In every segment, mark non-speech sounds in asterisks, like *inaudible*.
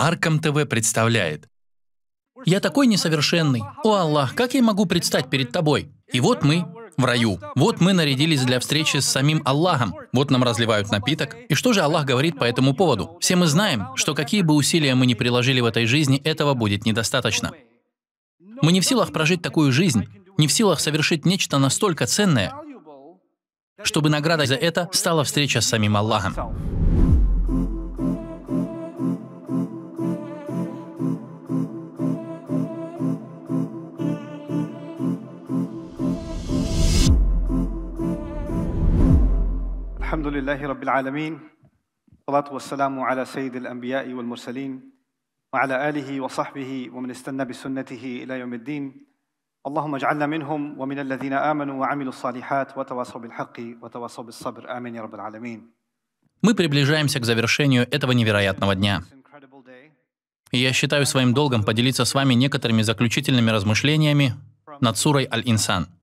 Аркам ТВ представляет. «Я такой несовершенный. О, Аллах, как я могу предстать перед тобой? И вот мы в раю. Вот мы нарядились для встречи с самим Аллахом. Вот нам разливают напиток. И что же Аллах говорит по этому поводу? Все мы знаем, что какие бы усилия мы ни приложили в этой жизни, этого будет недостаточно. Мы не в силах прожить такую жизнь, не в силах совершить нечто настолько ценное, чтобы наградой за это стала встреча с самим Аллахом. الحمد لله رب العالمين والصلاة والسلام على سيد الأنبياء والمرسلين وعلى آله وصحبه ومن استنى بسنته إلى يوم الدين اللهم اجعلنا منهم ومن الذين آمنوا وعملوا الصالحات وتواصوا بالحق وتواصوا بالصبر آمين يا رب العالمين Мы приближаемся к завершению этого невероятного дня. И я считаю своим долгом поделиться с вами некоторыми заключительными размышлениями над сурой Аль-Инсан –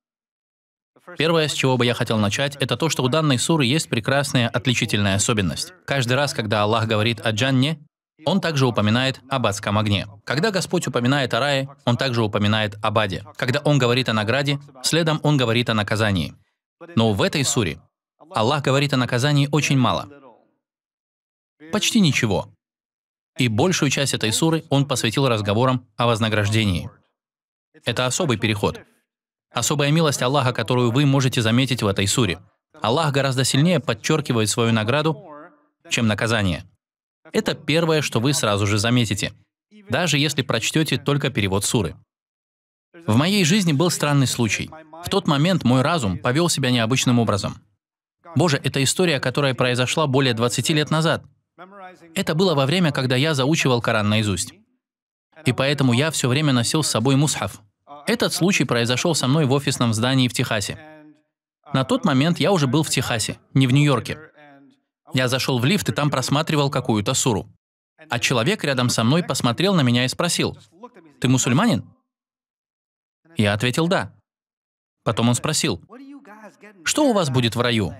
Первое, с чего бы я хотел начать, это то, что у данной суры есть прекрасная отличительная особенность. Каждый раз, когда Аллах говорит о джанне, он также упоминает об адском огне. Когда Господь упоминает о рае, Он также упоминает об аде. Когда Он говорит о награде, следом Он говорит о наказании. Но в этой суре Аллах говорит о наказании очень мало. Почти ничего. И большую часть этой суры Он посвятил разговорам о вознаграждении. Это особый переход. Особая милость Аллаха, которую вы можете заметить в этой суре. Аллах гораздо сильнее подчеркивает свою награду, чем наказание. Это первое, что вы сразу же заметите, даже если прочтете только перевод суры. В моей жизни был странный случай. В тот момент мой разум повел себя необычным образом. Боже, это история, которая произошла более 20 лет назад. Это было во время, когда я заучивал Коран наизусть. И поэтому я все время носил с собой мусхав, этот случай произошел со мной в офисном здании в Техасе. На тот момент я уже был в Техасе, не в Нью-Йорке. Я зашел в лифт и там просматривал какую-то суру. А человек рядом со мной посмотрел на меня и спросил, «Ты мусульманин?» Я ответил «да». Потом он спросил, «Что у вас будет в раю?»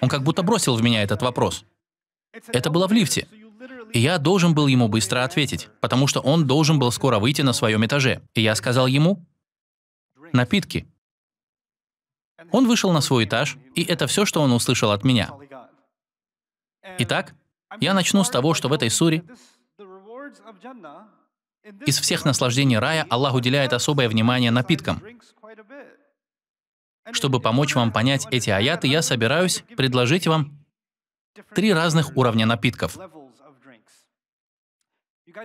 Он как будто бросил в меня этот вопрос. Это было в лифте. И я должен был ему быстро ответить, потому что он должен был скоро выйти на своем этаже. И я сказал ему «Напитки». Он вышел на свой этаж, и это все, что он услышал от меня. Итак, я начну с того, что в этой суре из всех наслаждений рая Аллах уделяет особое внимание напиткам. Чтобы помочь вам понять эти аяты, я собираюсь предложить вам три разных уровня напитков.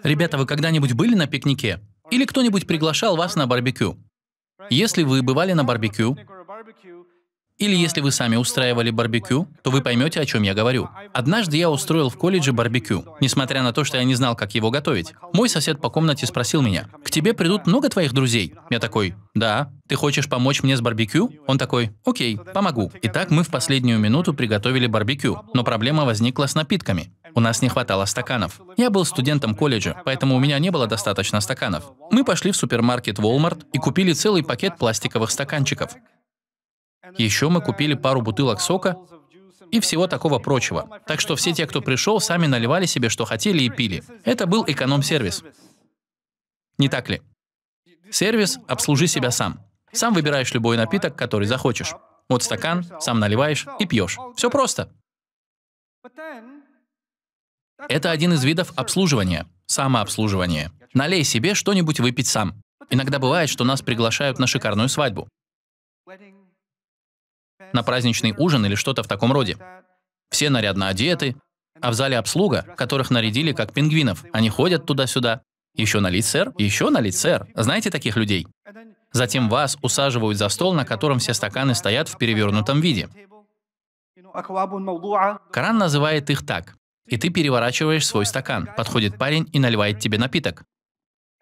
Ребята, вы когда-нибудь были на пикнике? Или кто-нибудь приглашал вас на барбекю? Если вы бывали на барбекю, или если вы сами устраивали барбекю, то вы поймете, о чем я говорю. Однажды я устроил в колледже барбекю, несмотря на то, что я не знал, как его готовить. Мой сосед по комнате спросил меня, «К тебе придут много твоих друзей?» Я такой, «Да». «Ты хочешь помочь мне с барбекю?» Он такой, «Окей, помогу». Итак, мы в последнюю минуту приготовили барбекю, но проблема возникла с напитками. У нас не хватало стаканов. Я был студентом колледжа, поэтому у меня не было достаточно стаканов. Мы пошли в супермаркет Walmart и купили целый пакет пластиковых стаканчиков. Еще мы купили пару бутылок сока и всего такого прочего. Так что все те, кто пришел, сами наливали себе, что хотели и пили. Это был эконом-сервис. Не так ли? Сервис «Обслужи себя сам». Сам выбираешь любой напиток, который захочешь. Вот стакан, сам наливаешь и пьешь. Все просто. Это один из видов обслуживания, самообслуживания. Налей себе что-нибудь выпить сам. Иногда бывает, что нас приглашают на шикарную свадьбу, на праздничный ужин или что-то в таком роде. Все нарядно одеты, а в зале обслуга, которых нарядили как пингвинов, они ходят туда-сюда. Еще налить, сэр? Еще налить, сэр? Знаете таких людей? Затем вас усаживают за стол, на котором все стаканы стоят в перевернутом виде. Коран называет их так. И ты переворачиваешь свой стакан. Подходит парень и наливает тебе напиток.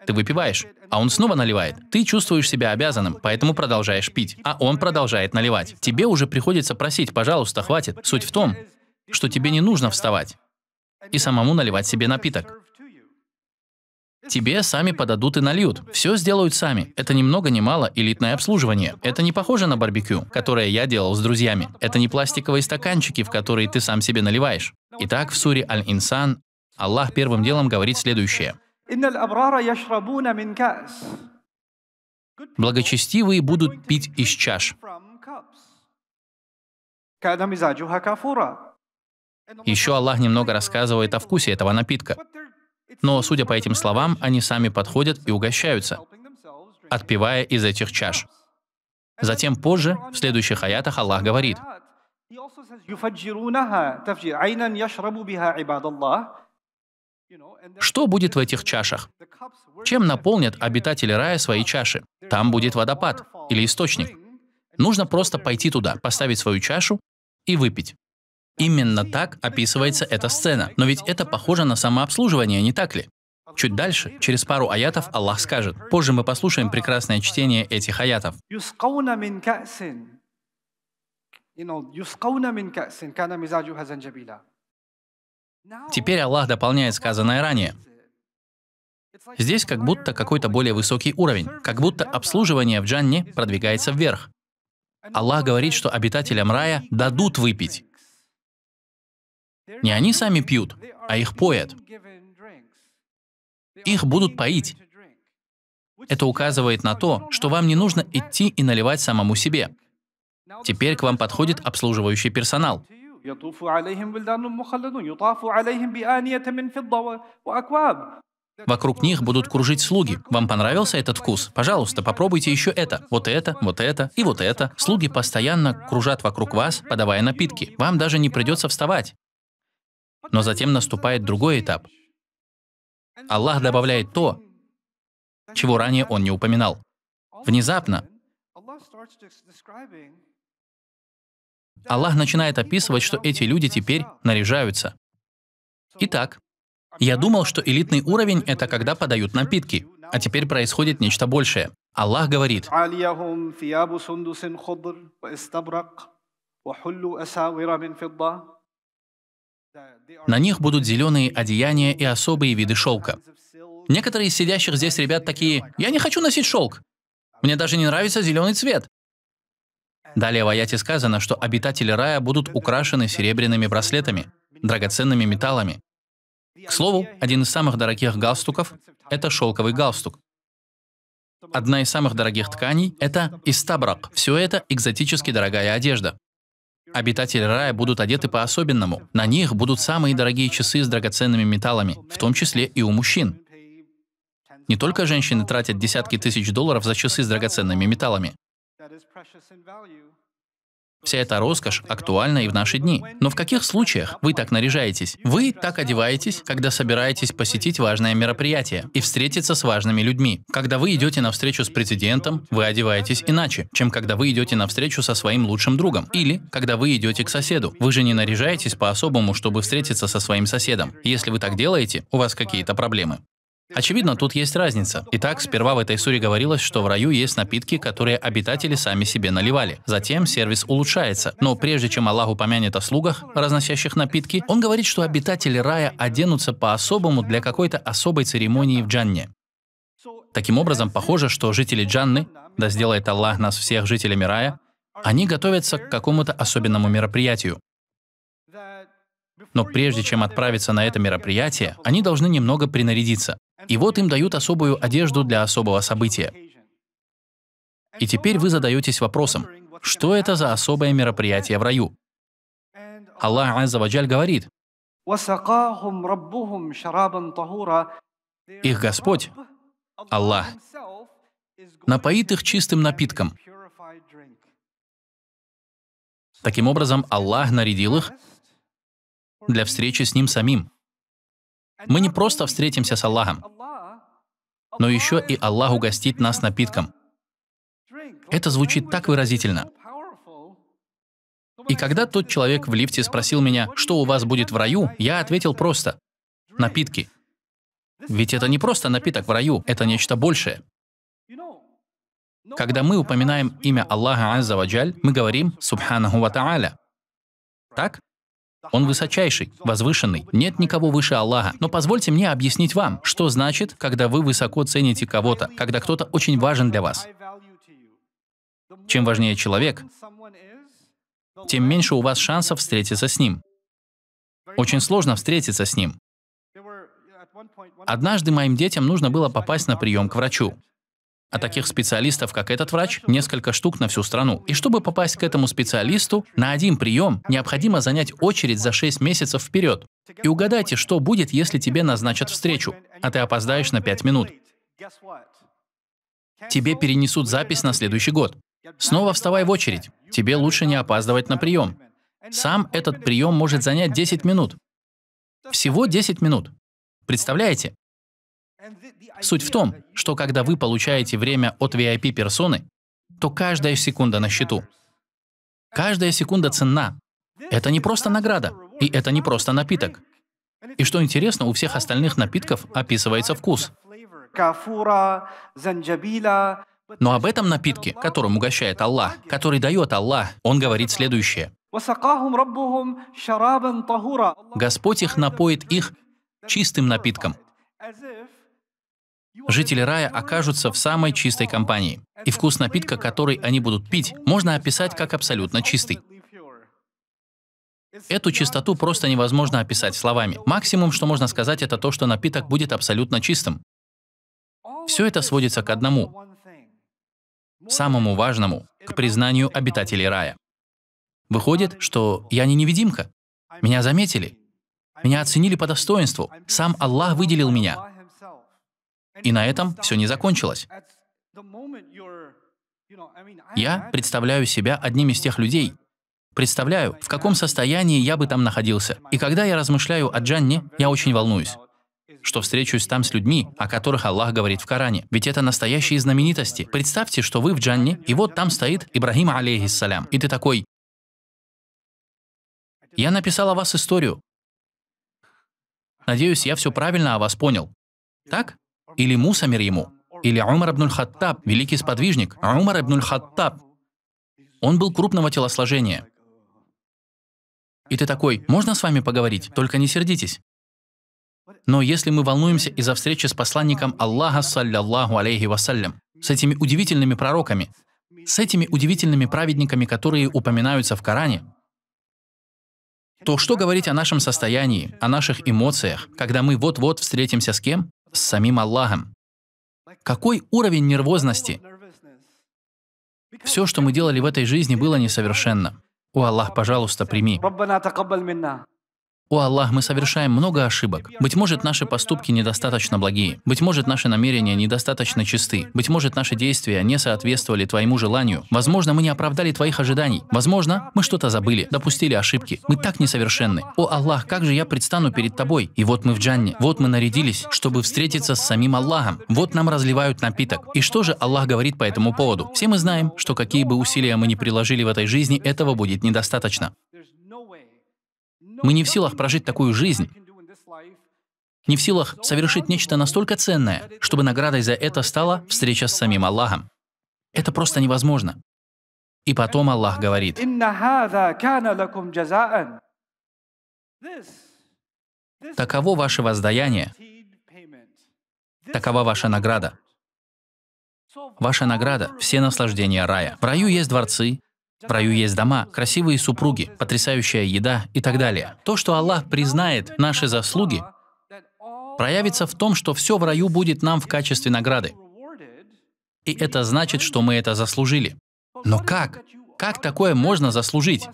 Ты выпиваешь, а он снова наливает. Ты чувствуешь себя обязанным, поэтому продолжаешь пить, а он продолжает наливать. Тебе уже приходится просить, пожалуйста, хватит. Суть в том, что тебе не нужно вставать и самому наливать себе напиток. Тебе сами подадут и нальют. Все сделают сами. Это ни много ни мало элитное обслуживание. Это не похоже на барбекю, которое я делал с друзьями. Это не пластиковые стаканчики, в которые ты сам себе наливаешь. Итак, в суре Аль-Инсан Аллах первым делом говорит следующее. Благочестивые будут пить из чаш. Еще Аллах немного рассказывает о вкусе этого напитка. Но, судя по этим словам, они сами подходят и угощаются, отпивая из этих чаш. Затем позже, в следующих аятах, Аллах говорит, что будет в этих чашах? Чем наполнят обитатели рая свои чаши? Там будет водопад или источник. Нужно просто пойти туда, поставить свою чашу и выпить. Именно так описывается эта сцена. Но ведь это похоже на самообслуживание, не так ли? Чуть дальше, через пару аятов, Аллах скажет. Позже мы послушаем прекрасное чтение этих аятов. Теперь Аллах дополняет сказанное ранее. Здесь как будто какой-то более высокий уровень, как будто обслуживание в джанне продвигается вверх. Аллах говорит, что обитателям рая дадут выпить. Не они сами пьют, а их поят. Их будут поить. Это указывает на то, что вам не нужно идти и наливать самому себе. Теперь к вам подходит обслуживающий персонал. Вокруг них будут кружить слуги. Вам понравился этот вкус? Пожалуйста, попробуйте еще это, вот это, вот это и вот это. Слуги постоянно кружат вокруг вас, подавая напитки. Вам даже не придется вставать. Но затем наступает другой этап. Аллах добавляет то, чего ранее он не упоминал. Внезапно Аллах начинает описывать, что эти люди теперь наряжаются. Итак, я думал, что элитный уровень — это когда подают напитки, а теперь происходит нечто большее. Аллах говорит, на них будут зеленые одеяния и особые виды шелка. Некоторые из сидящих здесь ребят такие «Я не хочу носить шелк! Мне даже не нравится зеленый цвет!» Далее в аяте сказано, что обитатели рая будут украшены серебряными браслетами, драгоценными металлами. К слову, один из самых дорогих галстуков – это шелковый галстук. Одна из самых дорогих тканей – это истабрак. Все это экзотически дорогая одежда. Обитатели рая будут одеты по-особенному. На них будут самые дорогие часы с драгоценными металлами, в том числе и у мужчин. Не только женщины тратят десятки тысяч долларов за часы с драгоценными металлами. Вся эта роскошь актуальна и в наши дни. Но в каких случаях вы так наряжаетесь? Вы так одеваетесь, когда собираетесь посетить важное мероприятие и встретиться с важными людьми. Когда вы идете на встречу с президентом, вы одеваетесь иначе, чем когда вы идете на встречу со своим лучшим другом. Или когда вы идете к соседу. Вы же не наряжаетесь по-особому, чтобы встретиться со своим соседом. Если вы так делаете, у вас какие-то проблемы. Очевидно, тут есть разница. Итак, сперва в этой суре говорилось, что в раю есть напитки, которые обитатели сами себе наливали. Затем сервис улучшается. Но прежде чем Аллах упомянет о слугах, разносящих напитки, он говорит, что обитатели рая оденутся по-особому для какой-то особой церемонии в Джанне. Таким образом, похоже, что жители Джанны, да сделает Аллах нас всех жителями рая, они готовятся к какому-то особенному мероприятию. Но прежде чем отправиться на это мероприятие, они должны немного принарядиться. И вот им дают особую одежду для особого события. И теперь вы задаетесь вопросом, что это за особое мероприятие в раю? Аллах Азаваджаль говорит, их Господь, Аллах, напоит их чистым напитком. Таким образом, Аллах нарядил их для встречи с Ним самим. Мы не просто встретимся с Аллахом но еще и Аллах угостит нас напитком. Это звучит так выразительно. И когда тот человек в лифте спросил меня, что у вас будет в раю, я ответил просто – напитки. Ведь это не просто напиток в раю, это нечто большее. Когда мы упоминаем имя Аллаха Аззаваджаль, мы говорим «Субханаху ва Так? Он высочайший, возвышенный. Нет никого выше Аллаха. Но позвольте мне объяснить вам, что значит, когда вы высоко цените кого-то, когда кто-то очень важен для вас. Чем важнее человек, тем меньше у вас шансов встретиться с ним. Очень сложно встретиться с ним. Однажды моим детям нужно было попасть на прием к врачу. А таких специалистов, как этот врач, несколько штук на всю страну. И чтобы попасть к этому специалисту, на один прием необходимо занять очередь за 6 месяцев вперед. И угадайте, что будет, если тебе назначат встречу, а ты опоздаешь на 5 минут. Тебе перенесут запись на следующий год. Снова вставай в очередь. Тебе лучше не опаздывать на прием. Сам этот прием может занять 10 минут. Всего 10 минут. Представляете? Суть в том, что когда вы получаете время от VIP-персоны, то каждая секунда на счету. Каждая секунда ценна. Это не просто награда, и это не просто напиток. И что интересно, у всех остальных напитков описывается вкус. Но об этом напитке, которым угощает Аллах, который дает Аллах, он говорит следующее. Господь их напоит их чистым напитком. Жители рая окажутся в самой чистой компании. И вкус напитка, который они будут пить, можно описать как абсолютно чистый. Эту чистоту просто невозможно описать словами. Максимум, что можно сказать, это то, что напиток будет абсолютно чистым. Все это сводится к одному, самому важному, к признанию обитателей рая. Выходит, что я не невидимка. Меня заметили. Меня оценили по достоинству. Сам Аллах выделил меня. И на этом все не закончилось. Я представляю себя одним из тех людей. Представляю, в каком состоянии я бы там находился. И когда я размышляю о Джанне, я очень волнуюсь что встречусь там с людьми, о которых Аллах говорит в Коране. Ведь это настоящие знаменитости. Представьте, что вы в Джанне, и вот там стоит Ибрагим, алейхиссалям, и ты такой, я написал о вас историю. Надеюсь, я все правильно о вас понял. Так? или Муса мир ему, или Умар ибн Хаттаб, великий сподвижник, а Умар ибн Хаттаб. Он был крупного телосложения. И ты такой, можно с вами поговорить, только не сердитесь. Но если мы волнуемся из-за встречи с посланником Аллаха, саллиллаху алейхи вассалям, с этими удивительными пророками, с этими удивительными праведниками, которые упоминаются в Коране, то что говорить о нашем состоянии, о наших эмоциях, когда мы вот-вот встретимся с кем, с самим Аллахом. Какой уровень нервозности? Все, что мы делали в этой жизни, было несовершенно. О Аллах, пожалуйста, прими. О Аллах, мы совершаем много ошибок. Быть может, наши поступки недостаточно благие. Быть может, наши намерения недостаточно чисты. Быть может, наши действия не соответствовали Твоему желанию. Возможно, мы не оправдали Твоих ожиданий. Возможно, мы что-то забыли, допустили ошибки. Мы так несовершенны. О Аллах, как же я предстану перед Тобой? И вот мы в джанне. Вот мы нарядились, чтобы встретиться с самим Аллахом. Вот нам разливают напиток. И что же Аллах говорит по этому поводу? Все мы знаем, что какие бы усилия мы ни приложили в этой жизни, этого будет недостаточно. Мы не в силах прожить такую жизнь, не в силах совершить нечто настолько ценное, чтобы наградой за это стала встреча с самим Аллахом. Это просто невозможно. И потом Аллах говорит, «Таково ваше воздаяние, такова ваша награда». Ваша награда – все наслаждения рая. В раю есть дворцы, в раю есть дома, красивые супруги, потрясающая еда и так далее. То, что Аллах признает наши заслуги, проявится в том, что все в раю будет нам в качестве награды. И это значит, что мы это заслужили. Но как? Как такое можно заслужить?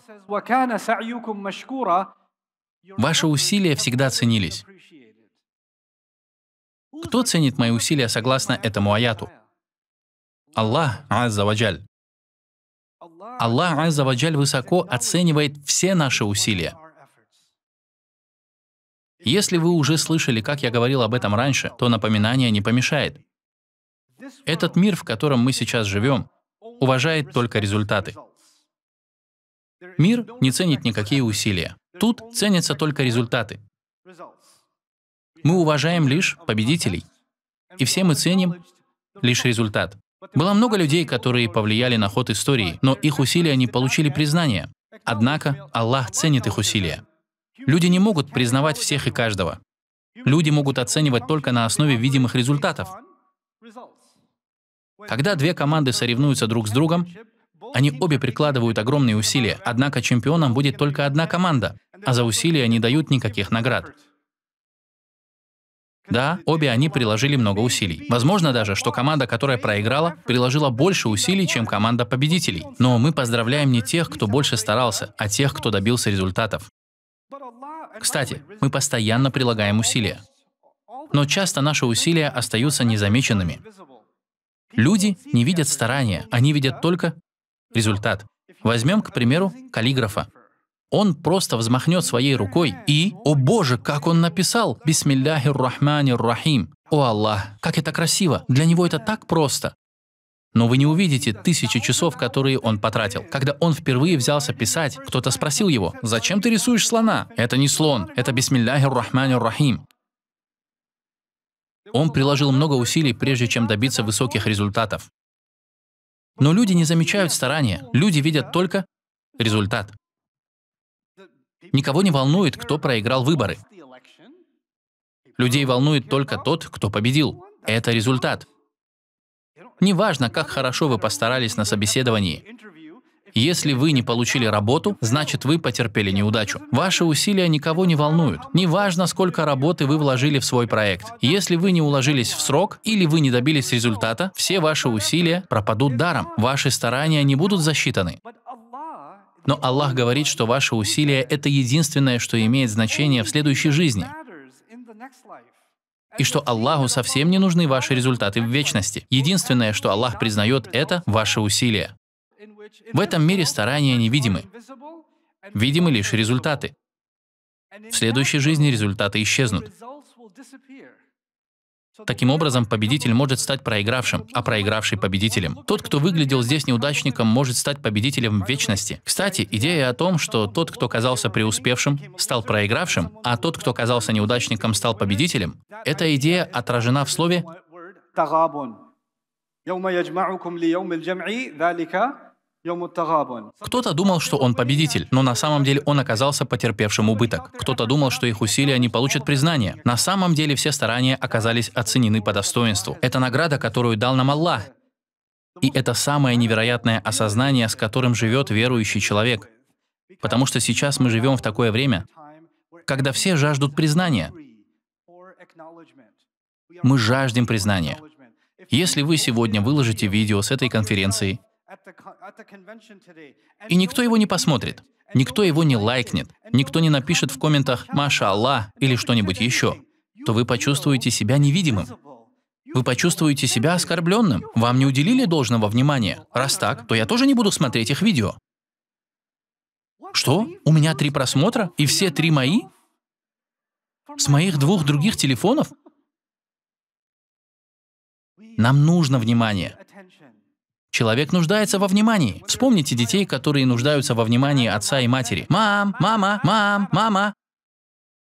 Ваши усилия всегда ценились. Кто ценит мои усилия согласно этому аяту? Аллах, Аззаваджаль. Аллах Азаваджаль высоко оценивает все наши усилия. Если вы уже слышали, как я говорил об этом раньше, то напоминание не помешает. Этот мир, в котором мы сейчас живем, уважает только результаты. Мир не ценит никакие усилия. Тут ценятся только результаты. Мы уважаем лишь победителей. И все мы ценим лишь результат. Было много людей, которые повлияли на ход истории, но их усилия не получили признания. Однако Аллах ценит их усилия. Люди не могут признавать всех и каждого. Люди могут оценивать только на основе видимых результатов. Когда две команды соревнуются друг с другом, они обе прикладывают огромные усилия, однако чемпионом будет только одна команда, а за усилия не дают никаких наград. Да, обе они приложили много усилий. Возможно даже, что команда, которая проиграла, приложила больше усилий, чем команда победителей. Но мы поздравляем не тех, кто больше старался, а тех, кто добился результатов. Кстати, мы постоянно прилагаем усилия. Но часто наши усилия остаются незамеченными. Люди не видят старания, они видят только результат. Возьмем, к примеру, каллиграфа он просто взмахнет своей рукой и, о боже, как он написал, бисмилляхир рахманир рахим, о Аллах, как это красиво, для него это так просто. Но вы не увидите тысячи часов, которые он потратил. Когда он впервые взялся писать, кто-то спросил его, «Зачем ты рисуешь слона?» Это не слон, это бисмилляхир рахманир рахим. Он приложил много усилий, прежде чем добиться высоких результатов. Но люди не замечают старания, люди видят только результат. Никого не волнует, кто проиграл выборы. Людей волнует только тот, кто победил. Это результат. Неважно, как хорошо вы постарались на собеседовании. Если вы не получили работу, значит вы потерпели неудачу. Ваши усилия никого не волнуют. Неважно, сколько работы вы вложили в свой проект. Если вы не уложились в срок или вы не добились результата, все ваши усилия пропадут даром. Ваши старания не будут засчитаны. Но Аллах говорит, что ваши усилия — это единственное, что имеет значение в следующей жизни. И что Аллаху совсем не нужны ваши результаты в вечности. Единственное, что Аллах признает, это ваши усилия. В этом мире старания невидимы. Видимы лишь результаты. В следующей жизни результаты исчезнут. Таким образом, победитель может стать проигравшим, а проигравший — победителем. Тот, кто выглядел здесь неудачником, может стать победителем в вечности. Кстати, идея о том, что тот, кто казался преуспевшим, стал проигравшим, а тот, кто казался неудачником, стал победителем, эта идея отражена в слове «тагабун». Кто-то думал, что он победитель, но на самом деле он оказался потерпевшим убыток. Кто-то думал, что их усилия не получат признания. На самом деле все старания оказались оценены по достоинству. Это награда, которую дал нам Аллах. И это самое невероятное осознание, с которым живет верующий человек. Потому что сейчас мы живем в такое время, когда все жаждут признания. Мы жаждем признания. Если вы сегодня выложите видео с этой конференции, и никто его не посмотрит, никто его не лайкнет, никто не напишет в комментах «Маша Аллах» или что-нибудь еще, то вы почувствуете себя невидимым. Вы почувствуете себя оскорбленным, вам не уделили должного внимания. Раз так, то я тоже не буду смотреть их видео. Что? У меня три просмотра? И все три мои? С моих двух других телефонов? *laughs* Нам нужно внимание. Человек нуждается во внимании. Вспомните детей, которые нуждаются во внимании отца и матери. «Мам! Мама! Мам! Мама!»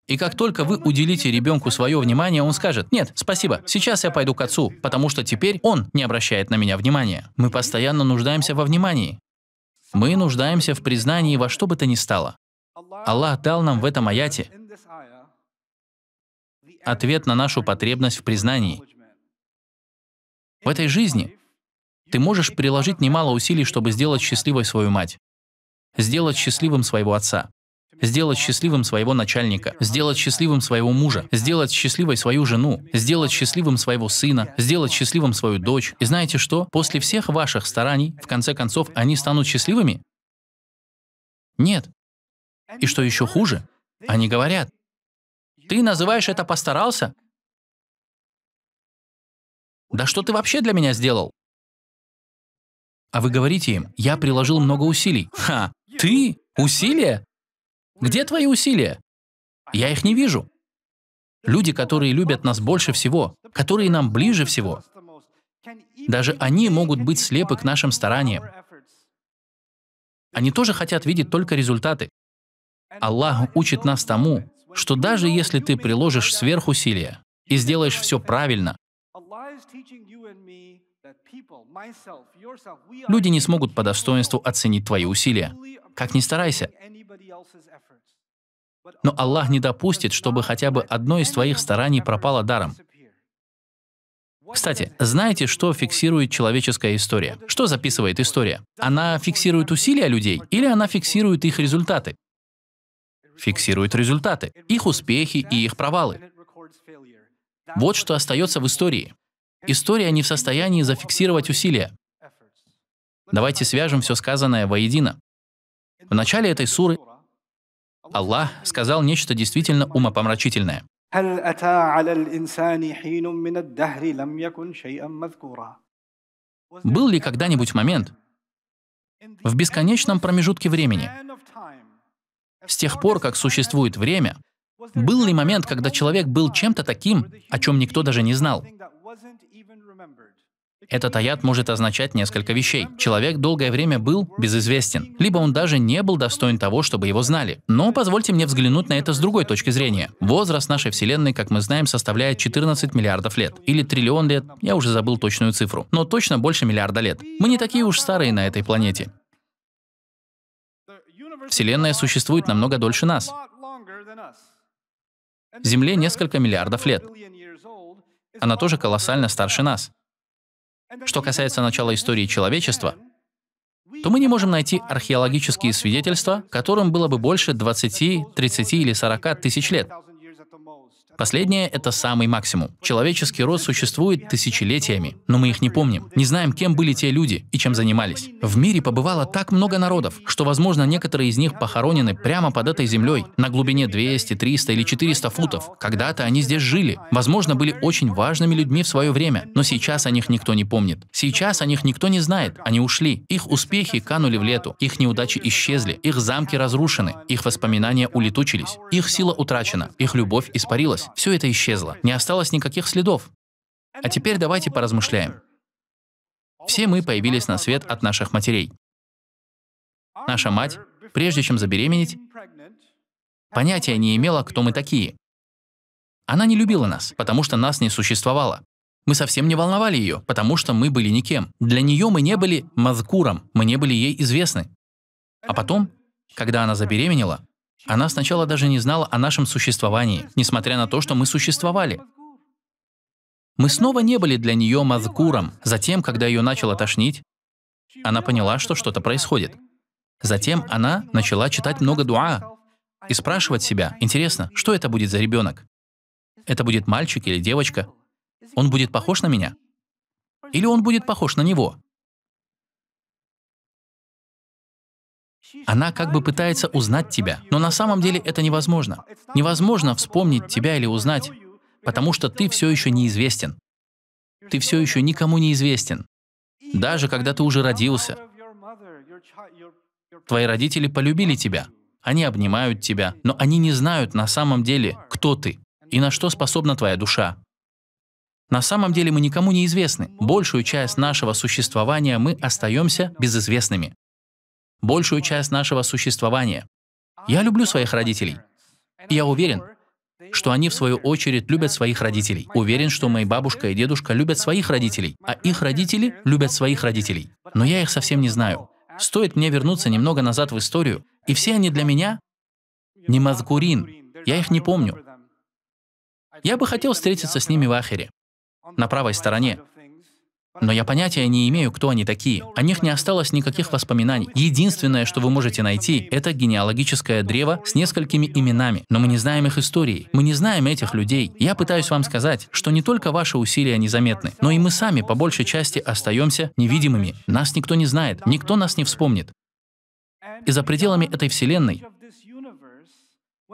И как только вы уделите ребенку свое внимание, он скажет, нет, спасибо, сейчас я пойду к отцу, потому что теперь он не обращает на меня внимания. Мы постоянно нуждаемся во внимании. Мы нуждаемся в признании во что бы то ни стало. Аллах дал нам в этом аяте ответ на нашу потребность в признании. В этой жизни ты можешь приложить немало усилий, чтобы сделать счастливой свою мать, сделать счастливым своего отца, сделать счастливым своего начальника, сделать счастливым своего мужа, сделать счастливой свою жену, сделать счастливым своего сына, сделать счастливым свою дочь. И знаете что? После всех ваших стараний, в конце концов, они станут счастливыми? Нет. И что еще хуже? Они говорят, ты называешь это постарался? Да что ты вообще для меня сделал? А вы говорите им, я приложил много усилий. Ха, ты? Усилия? Где твои усилия? Я их не вижу. Люди, которые любят нас больше всего, которые нам ближе всего, даже они могут быть слепы к нашим стараниям. Они тоже хотят видеть только результаты. Аллах учит нас тому, что даже если ты приложишь сверхусилия и сделаешь все правильно, Люди не смогут по достоинству оценить твои усилия, как ни старайся. Но Аллах не допустит, чтобы хотя бы одно из твоих стараний пропало даром. Кстати, знаете, что фиксирует человеческая история? Что записывает история? Она фиксирует усилия людей или она фиксирует их результаты? Фиксирует результаты, их успехи и их провалы. Вот что остается в истории. История не в состоянии зафиксировать усилия. Давайте свяжем все сказанное воедино. В начале этой суры Аллах сказал нечто действительно умопомрачительное. Был ли когда-нибудь момент в бесконечном промежутке времени, с тех пор, как существует время, был ли момент, когда человек был чем-то таким, о чем никто даже не знал? Этот аят может означать несколько вещей. Человек долгое время был безызвестен, либо он даже не был достоин того, чтобы его знали. Но позвольте мне взглянуть на это с другой точки зрения. Возраст нашей Вселенной, как мы знаем, составляет 14 миллиардов лет. Или триллион лет, я уже забыл точную цифру. Но точно больше миллиарда лет. Мы не такие уж старые на этой планете. Вселенная существует намного дольше нас. Земле несколько миллиардов лет. Она тоже колоссально старше нас. Что касается начала истории человечества, то мы не можем найти археологические свидетельства, которым было бы больше 20, 30 или 40 тысяч лет. Последнее — это самый максимум. Человеческий род существует тысячелетиями, но мы их не помним, не знаем, кем были те люди и чем занимались. В мире побывало так много народов, что, возможно, некоторые из них похоронены прямо под этой землей, на глубине 200, 300 или 400 футов. Когда-то они здесь жили, возможно, были очень важными людьми в свое время, но сейчас о них никто не помнит. Сейчас о них никто не знает, они ушли. Их успехи канули в лету, их неудачи исчезли, их замки разрушены, их воспоминания улетучились, их сила утрачена, их любовь испарилась все это исчезло, не осталось никаких следов. А теперь давайте поразмышляем. Все мы появились на свет от наших матерей. Наша мать, прежде чем забеременеть, понятия не имела, кто мы такие. Она не любила нас, потому что нас не существовало. Мы совсем не волновали ее, потому что мы были никем. Для нее мы не были мазкуром, мы не были ей известны. А потом, когда она забеременела, она сначала даже не знала о нашем существовании, несмотря на то, что мы существовали. Мы снова не были для нее мазкуром. Затем, когда ее начало тошнить, она поняла, что что-то происходит. Затем она начала читать много дуа и спрашивать себя, интересно, что это будет за ребенок? Это будет мальчик или девочка? Он будет похож на меня? Или он будет похож на него? Она как бы пытается узнать тебя, но на самом деле это невозможно. Невозможно вспомнить тебя или узнать, потому что ты все еще неизвестен. Ты все еще никому не известен. Даже когда ты уже родился. Твои родители полюбили тебя, они обнимают тебя, но они не знают на самом деле, кто ты и на что способна твоя душа. На самом деле мы никому не известны. Большую часть нашего существования мы остаемся безызвестными большую часть нашего существования. Я люблю своих родителей. И я уверен, что они в свою очередь любят своих родителей. Уверен, что мои бабушка и дедушка любят своих родителей, а их родители любят своих родителей. Но я их совсем не знаю. Стоит мне вернуться немного назад в историю, и все они для меня не мазгурин. Я их не помню. Я бы хотел встретиться с ними в Ахере, на правой стороне, но я понятия не имею, кто они такие. О них не осталось никаких воспоминаний. Единственное, что вы можете найти, это генеалогическое древо с несколькими именами. Но мы не знаем их истории. Мы не знаем этих людей. Я пытаюсь вам сказать, что не только ваши усилия незаметны, но и мы сами по большей части остаемся невидимыми. Нас никто не знает, никто нас не вспомнит. И за пределами этой Вселенной,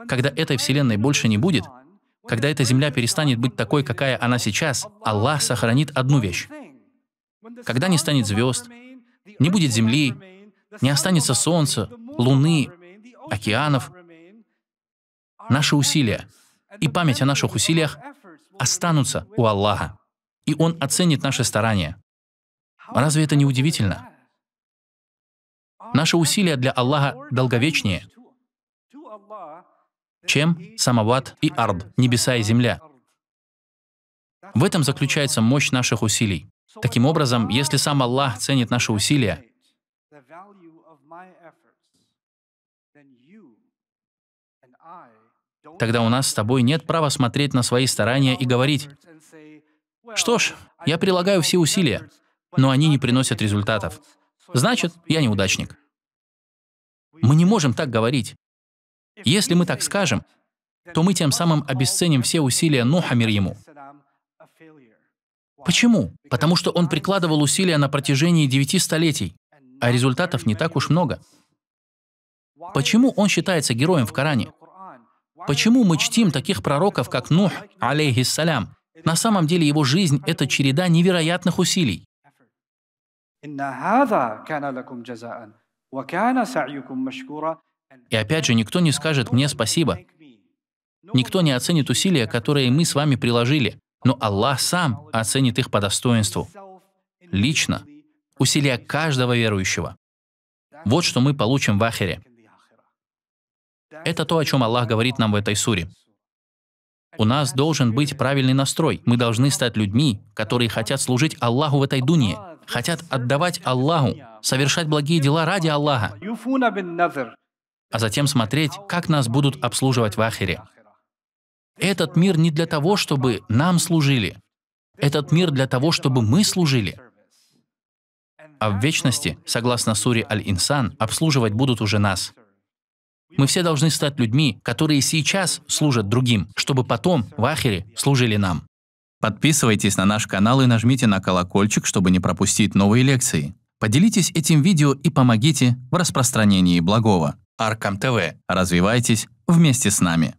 когда этой Вселенной больше не будет, когда эта Земля перестанет быть такой, какая она сейчас, Аллах сохранит одну вещь. Когда не станет звезд, не будет земли, не останется солнца, луны, океанов, наши усилия и память о наших усилиях останутся у Аллаха, и Он оценит наши старания. Разве это не удивительно? Наши усилия для Аллаха долговечнее, чем самават и Ард, небеса и земля. В этом заключается мощь наших усилий. Таким образом, если сам Аллах ценит наши усилия, тогда у нас с тобой нет права смотреть на свои старания и говорить, «Что ж, я прилагаю все усилия, но они не приносят результатов. Значит, я неудачник». Мы не можем так говорить. Если мы так скажем, то мы тем самым обесценим все усилия Нуха мир ему. Почему? Потому что он прикладывал усилия на протяжении девяти столетий, а результатов не так уж много. Почему он считается героем в Коране? Почему мы чтим таких пророков, как Нух, алейхиссалям? На самом деле его жизнь – это череда невероятных усилий. И опять же, никто не скажет мне спасибо. Никто не оценит усилия, которые мы с вами приложили но Аллах сам оценит их по достоинству, лично, усилия каждого верующего. Вот что мы получим в ахире. Это то, о чем Аллах говорит нам в этой суре. У нас должен быть правильный настрой. Мы должны стать людьми, которые хотят служить Аллаху в этой дуне, хотят отдавать Аллаху, совершать благие дела ради Аллаха, а затем смотреть, как нас будут обслуживать в ахире. Этот мир не для того, чтобы нам служили. Этот мир для того, чтобы мы служили. А в вечности, согласно суре Аль-Инсан, обслуживать будут уже нас. Мы все должны стать людьми, которые сейчас служат другим, чтобы потом, в Ахере, служили нам. Подписывайтесь на наш канал и нажмите на колокольчик, чтобы не пропустить новые лекции. Поделитесь этим видео и помогите в распространении благого. Аркам ТВ. Развивайтесь вместе с нами.